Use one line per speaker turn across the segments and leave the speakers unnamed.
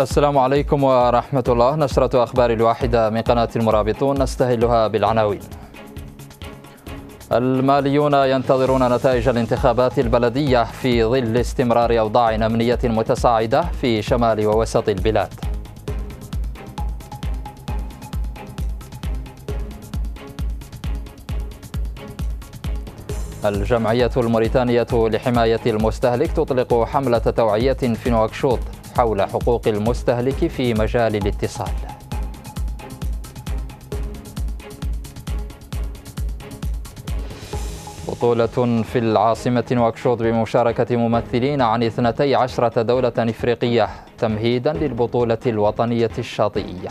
السلام عليكم ورحمة الله نشرة أخبار الواحدة من قناة المرابطون نستهلها بالعناوين الماليون ينتظرون نتائج الانتخابات البلدية في ظل استمرار أوضاع أمنية متصاعدة في شمال ووسط البلاد الجمعية الموريتانية لحماية المستهلك تطلق حملة توعية في نواكشوط حول حقوق المستهلك في مجال الاتصال بطولة في العاصمة نواكشوط بمشاركة ممثلين عن 12 دولة إفريقية تمهيدا للبطولة الوطنية الشاطئية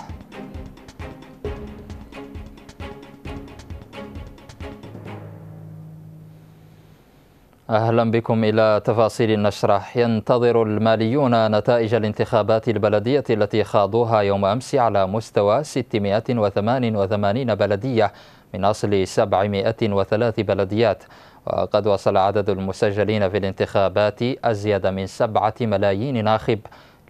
أهلا بكم إلى تفاصيل النشرة ينتظر الماليون نتائج الانتخابات البلدية التي خاضوها يوم أمس على مستوى 688 بلدية من أصل 703 بلديات وقد وصل عدد المسجلين في الانتخابات أزيد من 7 ملايين ناخب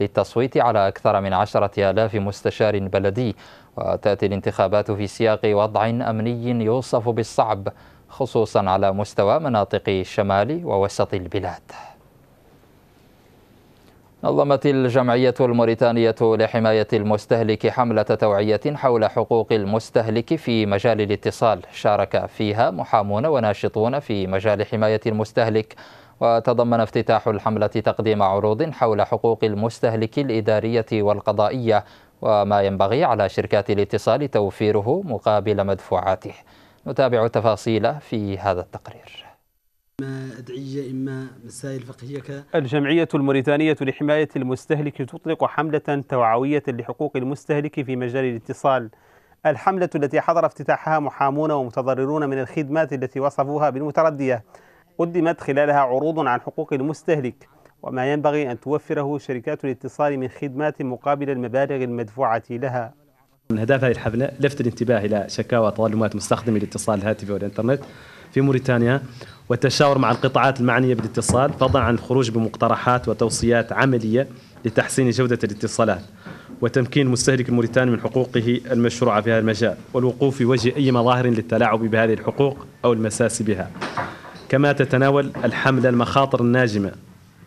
للتصويت على أكثر من 10 آلاف مستشار بلدي وتأتي الانتخابات في سياق وضع أمني يوصف بالصعب خصوصا على مستوى مناطق شمال ووسط البلاد نظمت الجمعية الموريتانية لحماية المستهلك حملة توعية حول حقوق المستهلك في مجال الاتصال شارك فيها محامون وناشطون في مجال حماية المستهلك وتضمن افتتاح الحملة تقديم عروض حول حقوق المستهلك الإدارية والقضائية وما ينبغي على شركات الاتصال توفيره مقابل مدفوعاته نتابع تفاصيله في هذا التقرير
ما أدعية إما مسائل فقهية ك... الجمعية الموريتانية لحماية المستهلك تطلق حملة توعوية لحقوق المستهلك في مجال الاتصال الحملة التي حضر افتتاحها محامون ومتضررون من الخدمات التي وصفوها بالمتردية قدمت خلالها عروض عن حقوق المستهلك وما ينبغي أن توفره شركات الاتصال من خدمات مقابل المبالغ المدفوعة لها من أهداف هذه الحفلة لفت الانتباه إلى شكاوى تظلمات مستخدمي الاتصال الهاتفي والإنترنت في موريتانيا والتشاور مع القطاعات المعنية بالاتصال فضلا عن الخروج بمقترحات وتوصيات عملية لتحسين جودة الاتصالات وتمكين المستهلك الموريتاني من حقوقه المشروعة في هذا المجال والوقوف في وجه أي مظاهر للتلاعب بهذه الحقوق أو المساس بها كما تتناول الحملة المخاطر الناجمة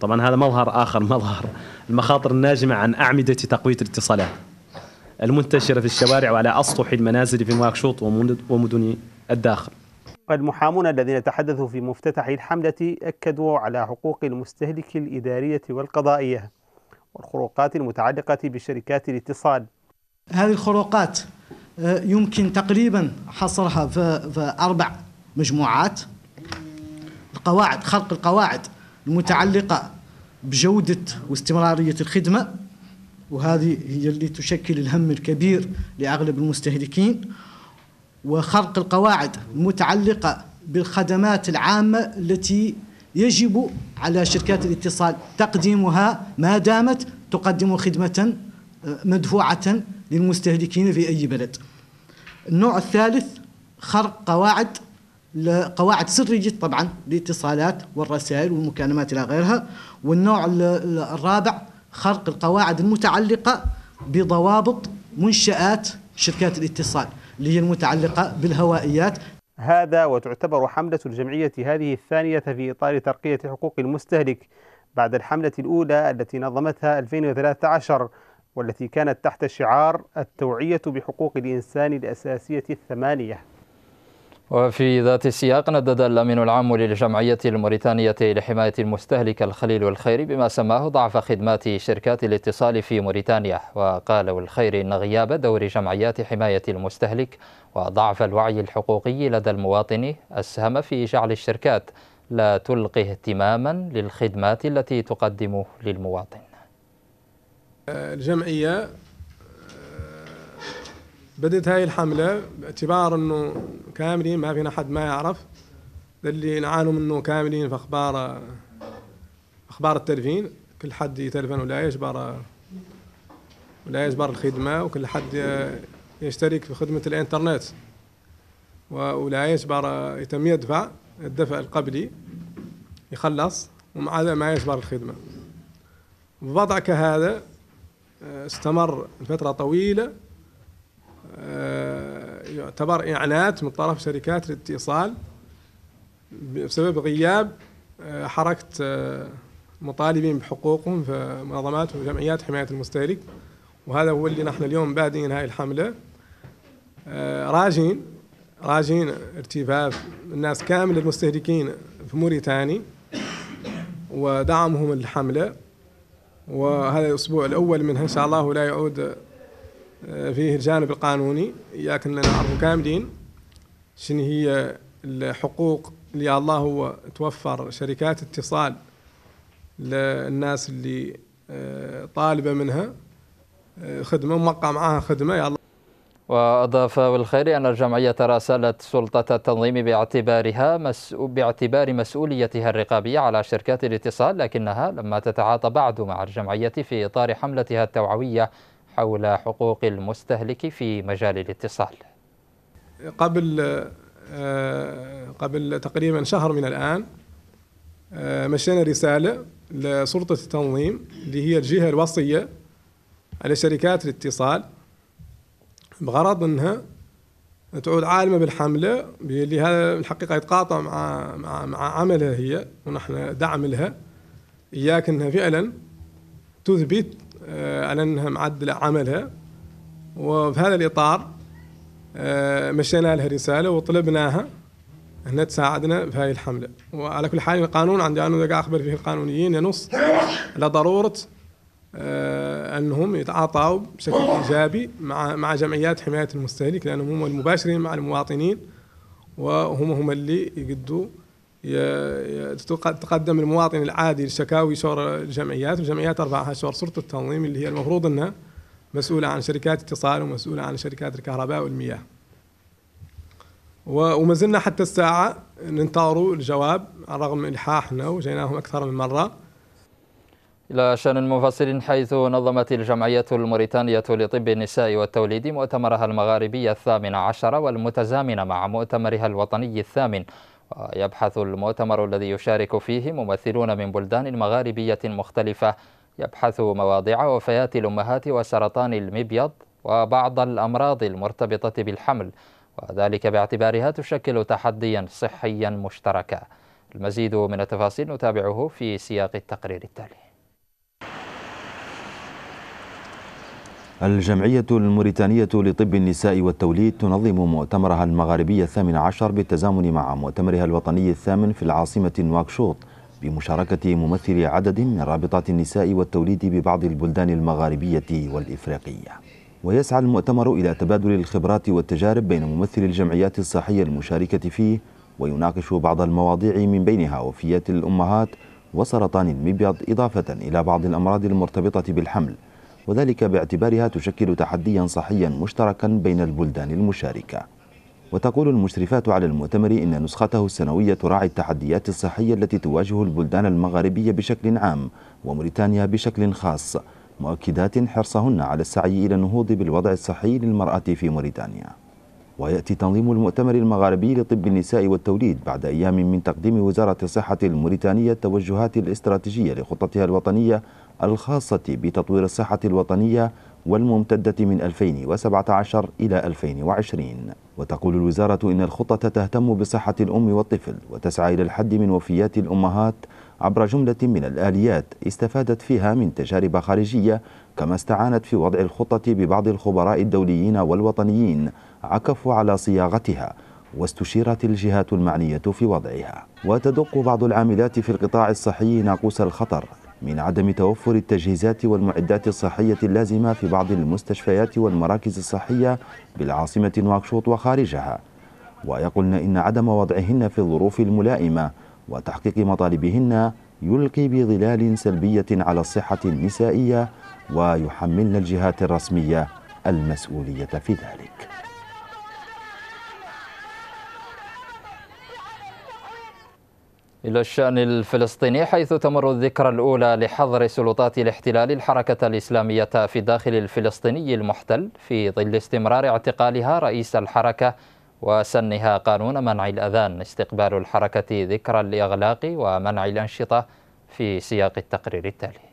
طبعا هذا مظهر آخر مظهر المخاطر الناجمة عن أعمدة تقوية الاتصالات المنتشرة في الشوارع وعلى أسطح المنازل في مواكشوط ومدن الداخل المحامون الذين تحدثوا في مفتتح الحملة أكدوا على حقوق المستهلك الإدارية والقضائية والخروقات المتعلقة بشركات
الاتصال هذه الخروقات آه، يمكن تقريبا حصرها في أربع مجموعات القواعد خلق القواعد المتعلقة بجودة واستمرارية الخدمة وهذه هي اللي تشكل الهم الكبير لأغلب المستهلكين وخرق القواعد المتعلقة بالخدمات العامة التي يجب على شركات الاتصال تقديمها ما دامت تقدم خدمة آه، مدفوعة للمستهلكين في أي بلد النوع الثالث خرق قواعد قواعد سرية طبعا للاتصالات والرسائل والمكالمات إلى غيرها والنوع الرابع خرق القواعد المتعلقة بضوابط منشآت شركات الاتصال اللي هي المتعلقة بالهوائيات
هذا وتعتبر حملة الجمعية هذه الثانية في إطار ترقية حقوق المستهلك بعد الحملة الأولى التي نظمتها 2013 والتي كانت تحت شعار التوعية بحقوق الإنسان الأساسية الثمانية
وفي ذات السياق ندد الأمين العام للجمعية الموريتانية لحماية المستهلك الخليل الخيري بما سماه ضعف خدمات شركات الاتصال في موريتانيا وقال الخير إن غياب دور جمعيات حماية المستهلك وضعف الوعي الحقوقي لدى المواطن أسهم في جعل الشركات لا تلقي اهتماما للخدمات التي تقدم للمواطن
الجمعية بدأت هاي الحملة باعتبار أنه كاملين ما فينا حد ما يعرف اللي نعانوا منه كاملين في أخبار أخبار التلفين كل حد يتلفن ولا يجبر ولا يجبر الخدمة وكل حد يشترك في خدمة الإنترنت ولا يجبر يتم يدفع الدفع القبلي يخلص ومع هذا ما يجبر الخدمة وضع كهذا آه، استمر فترة طويلة آه، يعتبر اعلانات من طرف شركات الاتصال بسبب غياب آه، حركة آه، مطالبين بحقوقهم في منظمات وجمعيات حماية المستهلك وهذا هو اللي نحن اليوم بادئين هاي الحملة راجين راجين ارتفاف الناس كامل المستهلكين في موريتاني ودعمهم الحملة وهذا الأسبوع الأول منها إن شاء الله لا يعود آه، فيه الجانب القانوني اننا نعرف كاملين شنو هي الحقوق اللي الله هو توفر شركات اتصال
للناس اللي آه، طالبة منها آه، خدمة وموقع معاها خدمة يا الله وأضاف والخير أن الجمعية راسلت سلطة التنظيم باعتبارها مسؤ... باعتبار مسؤوليتها الرقابية على شركات الاتصال لكنها لما تتعاطى بعد مع الجمعية في إطار حملتها التوعوية حول حقوق المستهلك في مجال الاتصال
قبل قبل تقريبا شهر من الآن مشينا رسالة لسلطة التنظيم اللي هي الجهة الوصية على شركات الاتصال بغرض أنها تعود عالمة بالحملة اللي هذا الحقيقة يتقاطع مع, مع, مع عملها هي ونحن دعم لها إياك أنها فعلا تثبت آه، على انها معدله عملها وفي هذا الاطار آه، مشينا لها رساله وطلبناها انها تساعدنا في هذه الحمله وعلى كل حال القانون عندي انا قاعد اخبر فيه القانونيين ينص على ضروره آه، انهم يتعاطوا بشكل ايجابي مع مع جمعيات حمايه المستهلك لانهم هم المباشرين مع المواطنين وهم هم اللي يقدوا تقدم المواطن العادي الشكاوي شور الجمعيات والجمعيات ارفعها شور صورة التنظيم اللي هي المفروض انها مسؤوله عن شركات اتصال ومسؤوله عن شركات الكهرباء والمياه وما زلنا حتى الساعة ننتظر الجواب على رغم إلحاحنا وجيناهم أكثر من
مرة
إلى شأن المفصل حيث نظمت الجمعية الموريتانية لطب النساء والتوليد مؤتمرها المغاربي الثامن عشر والمتزامن مع مؤتمرها الوطني الثامن يبحث المؤتمر الذي يشارك فيه ممثلون من بلدان مغاربية مختلفة يبحث مواضيع وفيات الأمهات وسرطان المبيض وبعض الأمراض المرتبطة بالحمل وذلك باعتبارها تشكل تحديا صحيا مشتركا المزيد من التفاصيل نتابعه في سياق التقرير التالي
الجمعية الموريتانية لطب النساء والتوليد تنظم مؤتمرها المغاربي الثامن عشر بالتزامن مع مؤتمرها الوطني الثامن في العاصمة نواكشوط بمشاركة ممثل عدد من رابطات النساء والتوليد ببعض البلدان المغاربية والإفريقية ويسعى المؤتمر إلى تبادل الخبرات والتجارب بين ممثل الجمعيات الصحية المشاركة فيه ويناقش بعض المواضيع من بينها وفيات الأمهات وسرطان المبيض إضافة إلى بعض الأمراض المرتبطة بالحمل وذلك باعتبارها تشكل تحديا صحيا مشتركا بين البلدان المشاركة وتقول المشرفات على المؤتمر إن نسخته السنوية تراعي التحديات الصحية التي تواجه البلدان المغاربية بشكل عام وموريتانيا بشكل خاص مؤكدات حرصهن على السعي إلى النهوض بالوضع الصحي للمرأة في موريتانيا ويأتي تنظيم المؤتمر المغاربي لطب النساء والتوليد بعد أيام من تقديم وزارة الصحة الموريتانية التوجهات الاستراتيجية لخطتها الوطنية الخاصة بتطوير الصحة الوطنية والممتدة من 2017 إلى 2020 وتقول الوزارة إن الخطة تهتم بصحة الأم والطفل وتسعى إلى الحد من وفيات الأمهات عبر جملة من الآليات استفادت فيها من تجارب خارجية كما استعانت في وضع الخطة ببعض الخبراء الدوليين والوطنيين عكفوا على صياغتها واستشيرت الجهات المعنية في وضعها وتدق بعض العاملات في القطاع الصحي ناقوس الخطر من عدم توفر التجهيزات والمعدات الصحية اللازمة في بعض المستشفيات والمراكز الصحية بالعاصمة نواكشوط وخارجها ويقولن إن عدم وضعهن في الظروف الملائمة وتحقيق مطالبهن يلقي بظلال سلبية على الصحة النسائية ويحملن الجهات الرسمية المسؤولية في ذلك
إلى الشأن الفلسطيني حيث تمر الذكرى الأولى لحظر سلطات الاحتلال الحركة الإسلامية في داخل الفلسطيني المحتل في ظل استمرار اعتقالها رئيس الحركة وسنها قانون منع الأذان استقبال الحركة ذكرى الإغلاق ومنع الأنشطة في سياق التقرير التالي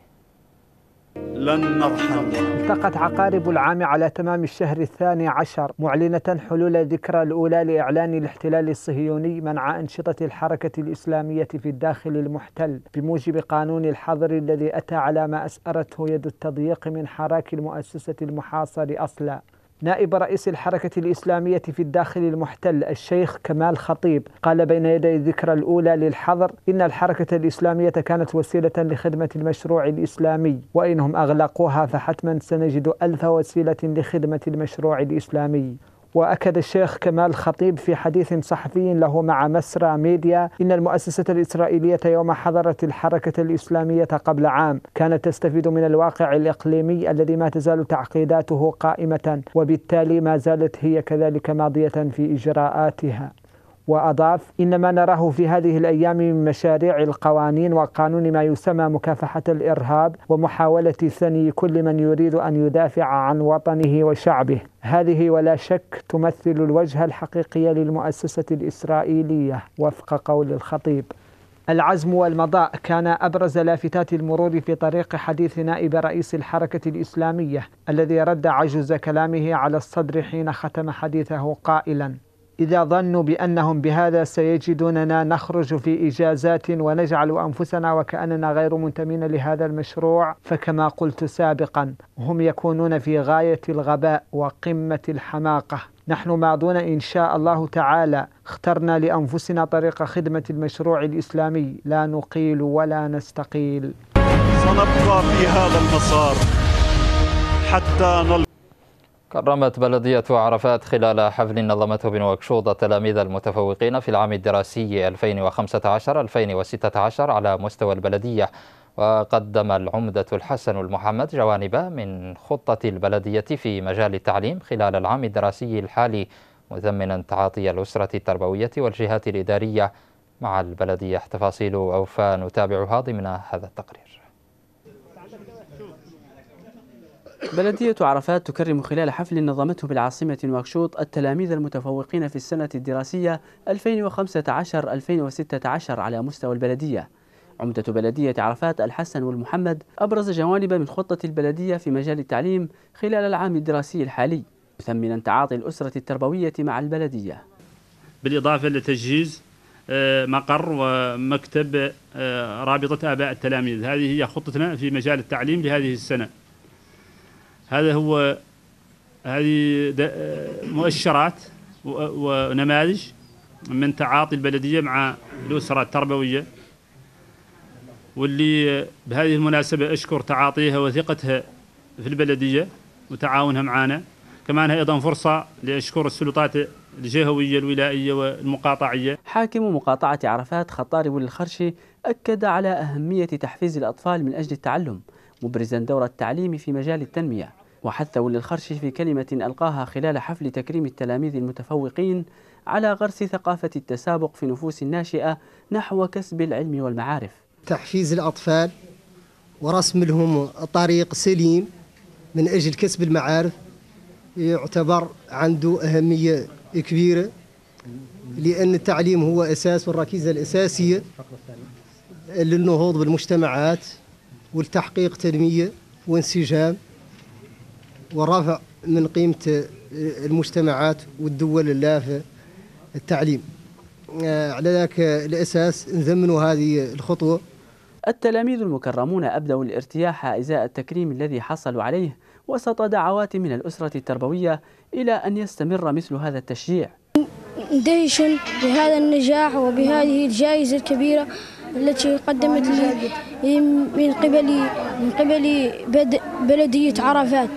لن نرحل التقت عقارب العام على تمام الشهر الثاني عشر معلنة حلول الذكرى الأولى لإعلان الاحتلال الصهيوني منع أنشطة الحركة الإسلامية في الداخل المحتل بموجب قانون الحظر الذي أتى على ما أسأرته يد التضييق من حراك المؤسسة المحاصر أصلا نائب رئيس الحركة الإسلامية في الداخل المحتل الشيخ كمال خطيب قال بين يدي الذكرى الأولى للحظر إن الحركة الإسلامية كانت وسيلة لخدمة المشروع الإسلامي وإنهم أغلقوها فحتما سنجد ألف وسيلة لخدمة المشروع الإسلامي وأكد الشيخ كمال خطيب في حديث صحفي له مع مسرى ميديا إن المؤسسة الإسرائيلية يوم حضرت الحركة الإسلامية قبل عام كانت تستفيد من الواقع الإقليمي الذي ما تزال تعقيداته قائمة وبالتالي ما زالت هي كذلك ماضية في إجراءاتها وأضاف إن ما نراه في هذه الأيام من مشاريع القوانين وقانون ما يسمى مكافحة الإرهاب ومحاولة ثني كل من يريد أن يدافع عن وطنه وشعبه هذه ولا شك تمثل الوجهة الحقيقية للمؤسسة الإسرائيلية وفق قول الخطيب العزم والمضاء كان ابرز لافتات المرور في طريق حديث نائب رئيس الحركه الاسلاميه الذي رد عجز كلامه على الصدر حين ختم حديثه قائلا إذا ظنوا بأنهم بهذا سيجدوننا نخرج في إجازات ونجعل أنفسنا وكأننا غير منتمين لهذا المشروع فكما قلت سابقا هم يكونون في غاية الغباء وقمة الحماقة نحن ماضون إن شاء الله تعالى اخترنا لأنفسنا طريق خدمة المشروع الإسلامي لا نقيل ولا
نستقيل سنبقى في هذا المسار حتى نلقى كرمت بلدية عرفات خلال حفل نظمته بنواكشوط التلاميذ المتفوقين في العام الدراسي 2015-2016 على مستوى البلدية وقدم العمدة الحسن المحمد جوانب من خطة البلدية في مجال التعليم خلال العام الدراسي الحالي مزمنا تعاطي الأسرة التربوية والجهات الإدارية مع البلدية تفاصيل أوفى نتابعها ضمن هذا التقرير بلدية عرفات
تكرم خلال حفل نظمته بالعاصمة نواكشوط التلاميذ المتفوقين في السنة الدراسية 2015-2016 على مستوى البلدية عمدة بلدية عرفات الحسن والمحمد أبرز جوانب من خطة البلدية في مجال التعليم خلال العام الدراسي الحالي مثمنا تعاطي الأسرة التربوية مع البلدية بالإضافة لتجهيز آه، مقر ومكتب آه، رابطة آباء التلاميذ هذه هي خطتنا في مجال التعليم لهذه السنة هذا هو هذه مؤشرات ونماذج من تعاطي البلدية مع الأسرة التربوية واللي بهذه المناسبة أشكر تعاطيها وثقتها في البلدية وتعاونها معنا كمان أيضا فرصة لأشكر السلطات الجهوية الولائية والمقاطعية حاكم مقاطعة عرفات خطارب الخرشي أكد على أهمية تحفيز الأطفال من أجل التعلم مبرزا دور التعليم في مجال التنمية وحث للخرش في كلمة ألقاها خلال حفل تكريم التلاميذ المتفوقين على غرس ثقافة التسابق في نفوس الناشئة نحو كسب العلم والمعارف تحفيز الأطفال
ورسم لهم طريق سليم من أجل كسب المعارف يعتبر عنده أهمية كبيرة لأن التعليم هو أساس والركيزة الأساسية للنهوض بالمجتمعات ولتحقيق تنمية وانسجام ورفع
من قيمة المجتمعات والدول اللافتة التعليم
آه، على ذاك الأساس نزمنوا هذه الخطوة التلاميذ المكرمون أبدوا الارتياح إزاء التكريم الذي حصلوا عليه وسط دعوات من الأسرة التربوية إلى أن يستمر مثل هذا التشجيع ندهش بهذا النجاح وبهذه الجائزة الكبيرة التي قدمت لي من قبل من قبل بلدية عرفات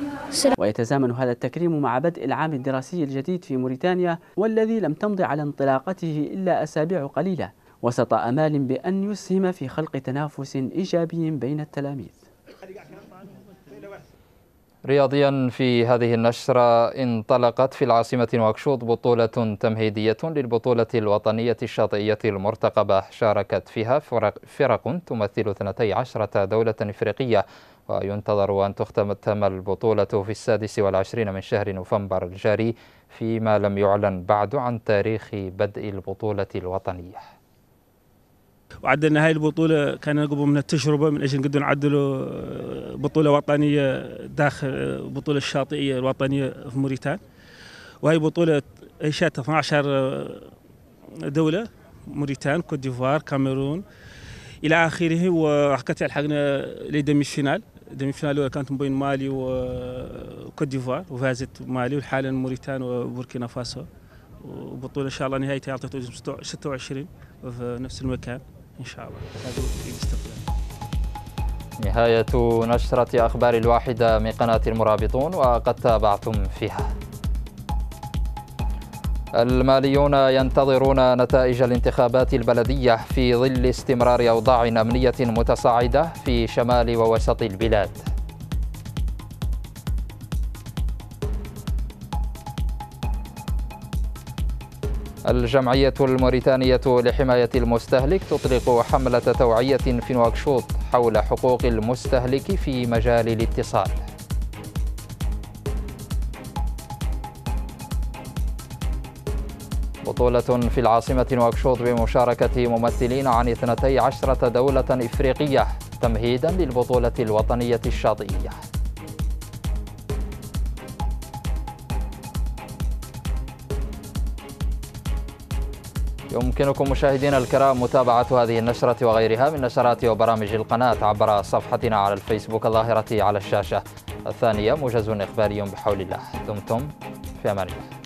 ويتزامن هذا التكريم مع بدء العام الدراسي الجديد في موريتانيا والذي لم تمض على انطلاقته إلا أسابيع قليلة وسط أمال بأن يسهم في خلق تنافس إيجابي بين التلاميذ
رياضيا في هذه النشرة انطلقت في العاصمة نواكشوط بطولة تمهيدية للبطولة الوطنية الشاطئية المرتقبة شاركت فيها فرق, فرق تمثل 12 دولة إفريقية وينتظر أن تختم البطولة في السادس والعشرين من شهر نوفمبر الجاري فيما لم يعلن بعد عن تاريخ بدء البطولة الوطنية
وعدلنا هاي البطولة كان نقبل من التجربة من أجل نقدر نعدلوا آه، بطولة وطنية داخل آه، بطولة الشاطئية الوطنية في موريتان وهي بطولة أنشأت 12 آه، دولة موريتان كوت ديفوار كاميرون إلى آخره الحقنا لحقنا دمي فينال دمي فينال كانت بين مالي وكوت ديفوار وفازت مالي وحالا موريتان وبوركينا فاسو وبطولة إن شاء الله نهايتها أعطيته 26 في نفس المكان إن شاء الله هذا في المستقبل
نهاية نشرة أخبار الواحدة من قناة المرابطون وقد تابعتم فيها الماليون ينتظرون نتائج الانتخابات البلدية في ظل استمرار أوضاع أمنية متصاعدة في شمال ووسط البلاد الجمعية الموريتانية لحماية المستهلك تطلق حملة توعية في نواكشوط حول حقوق المستهلك في مجال الاتصال بطولة في العاصمة نواكشوط بمشاركة ممثلين عن 12 دولة إفريقية تمهيدا للبطولة الوطنية الشاطئية يمكنكم مشاهدينا الكرام متابعة هذه النشرة وغيرها من نشرات وبرامج القناة عبر صفحتنا على الفيسبوك الظاهرة على الشاشة الثانية موجز إخباري بحول الله دمتم في أمان الله